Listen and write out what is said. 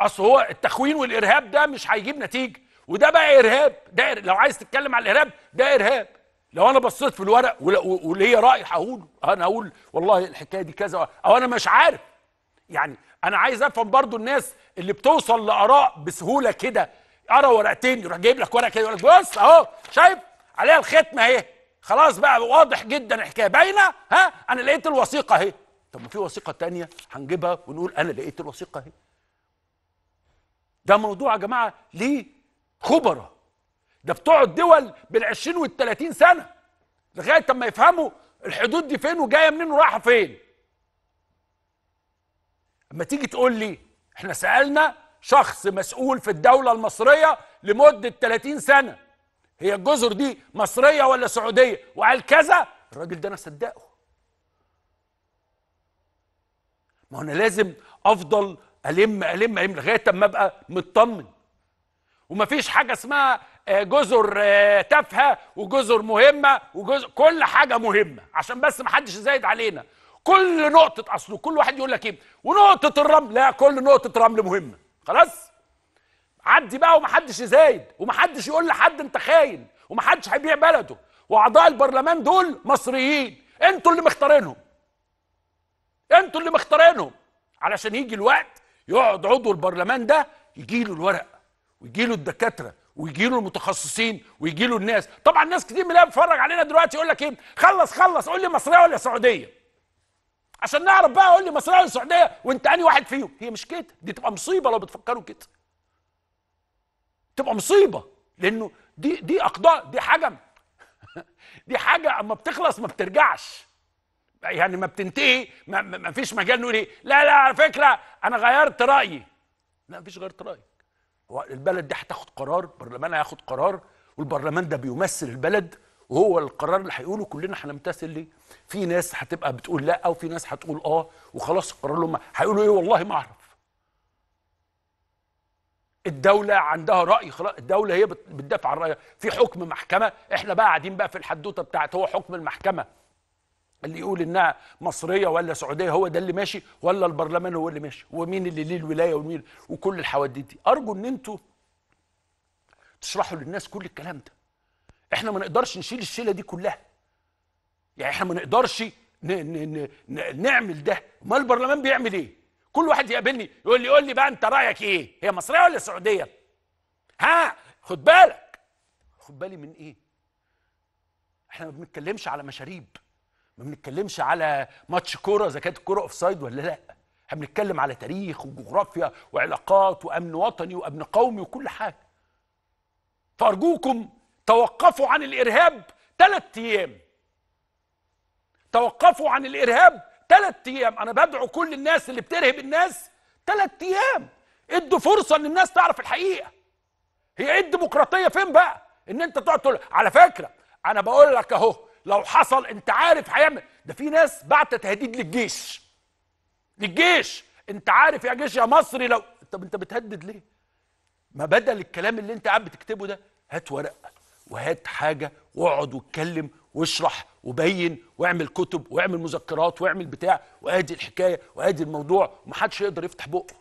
اصل هو التخوين والارهاب ده مش هيجيب نتيجه وده بقى ارهاب ده لو عايز تتكلم على الارهاب ده ارهاب لو انا بصيت في الورق وليا راي هقوله انا اقول والله الحكايه دي كذا او انا مش عارف يعني انا عايز افهم برضو الناس اللي بتوصل لاراء بسهوله كده ارى ورقتين يروح جايب لك ورقه كده يقول لك بص اهو شايف عليها الختمه اهي خلاص بقى واضح جدا الحكايه باينه ها انا لقيت الوثيقه اهي طب ما في وثيقه تانية هنجيبها ونقول انا لقيت الوثيقه اهي ده موضوع يا جماعه ليه خبره ده بتوع الدول بال20 وال30 سنه لغايه اما يفهموا الحدود دي فين وجايه منين ورايحه فين اما تيجي تقول لي احنا سالنا شخص مسؤول في الدوله المصريه لمده 30 سنه هي الجزر دي مصريه ولا سعوديه وقال كذا الراجل ده انا صدقه ما انا لازم افضل الم الم الم لغايه اما ابقى مطمن ومفيش حاجه اسمها آه، جزر آه، تافهه وجزر مهمه وجزر كل حاجه مهمه عشان بس محدش زايد علينا كل نقطه اصله كل واحد يقول لك ايه ونقطه الرمل لا كل نقطه رمل مهمه خلاص عدي بقى ومحدش يزايد ومحدش يقول لحد انت خاين ومحدش هيبيع بلده واعضاء البرلمان دول مصريين انتوا اللي مختارينهم انتوا اللي مختارينهم علشان يجي الوقت يقعد عضو البرلمان ده يجي له الورق ويجي له الدكاتره ويجي له المتخصصين ويجي له الناس طبعا ناس كتير منها بيتفرج علينا دلوقتي يقول لك ايه خلص خلص قول لي مصريه ولا سعوديه عشان نعرف بقى قول لي مصريه ولا سعوديه وانت انهي واحد فيهم هي مش كده دي تبقى مصيبه لو بتفكروا كده تبقى مصيبه لانه دي دي اقضاء دي حاجه دي حاجه اما بتخلص ما بترجعش يعني ما بتنتهي ما, ما فيش مجال نقول ايه لا لا على فكره انا غيرت رايي لا ما فيش غيرت رايك هو البلد دي هتاخد قرار برلمانها هياخد قرار والبرلمان ده بيمثل البلد وهو القرار اللي هيقوله كلنا هنمتثل ليه في ناس هتبقى بتقول لا وفي ناس هتقول اه وخلاص القرار لهم هيقولوا ايه والله ما اعرف الدولة عندها رأي خلاص الدولة هي بتدافع عن رأيها في حكم محكمة احنا بقى قاعدين بقى في الحدوتة بتاعت هو حكم المحكمة اللي يقول انها مصريه ولا سعوديه هو ده اللي ماشي ولا البرلمان هو اللي ماشي ومين اللي ليه الولايه ومين وكل الحواديت دي ارجو ان انتوا تشرحوا للناس كل الكلام ده احنا ما نقدرش نشيل الشيله دي كلها يعني احنا ما نقدرش نعمل ده ما البرلمان بيعمل ايه كل واحد يقابلني يقول لي يقول لي بقى انت رايك ايه هي مصريه ولا سعوديه ها خد بالك خد بالي من ايه احنا ما بنتكلمش على مشاريب ما بنتكلمش على ماتش كوره اذا كانت الكوره اوف سايد ولا لا احنا بنتكلم على تاريخ وجغرافيا وعلاقات وامن وطني وامن قومي وكل حاجه فارجوكم توقفوا عن الارهاب ثلاث ايام توقفوا عن الارهاب ثلاث ايام انا بدعو كل الناس اللي بترهب الناس ثلاث ايام ادوا فرصه ان الناس تعرف الحقيقه هي ايه الديمقراطيه فين بقى ان انت تقعد تقول على فكره انا بقول لك اهو لو حصل انت عارف هيعمل ده في ناس بعت تهديد للجيش للجيش انت عارف يا جيش يا مصري لو طب انت بتهدد ليه ما بدل الكلام اللي انت قاعد بتكتبه ده هات ورقه وهات حاجه واقعد واتكلم واشرح وبين واعمل كتب واعمل مذكرات واعمل بتاع وادي الحكايه وادي الموضوع ومحدش يقدر يفتح بقه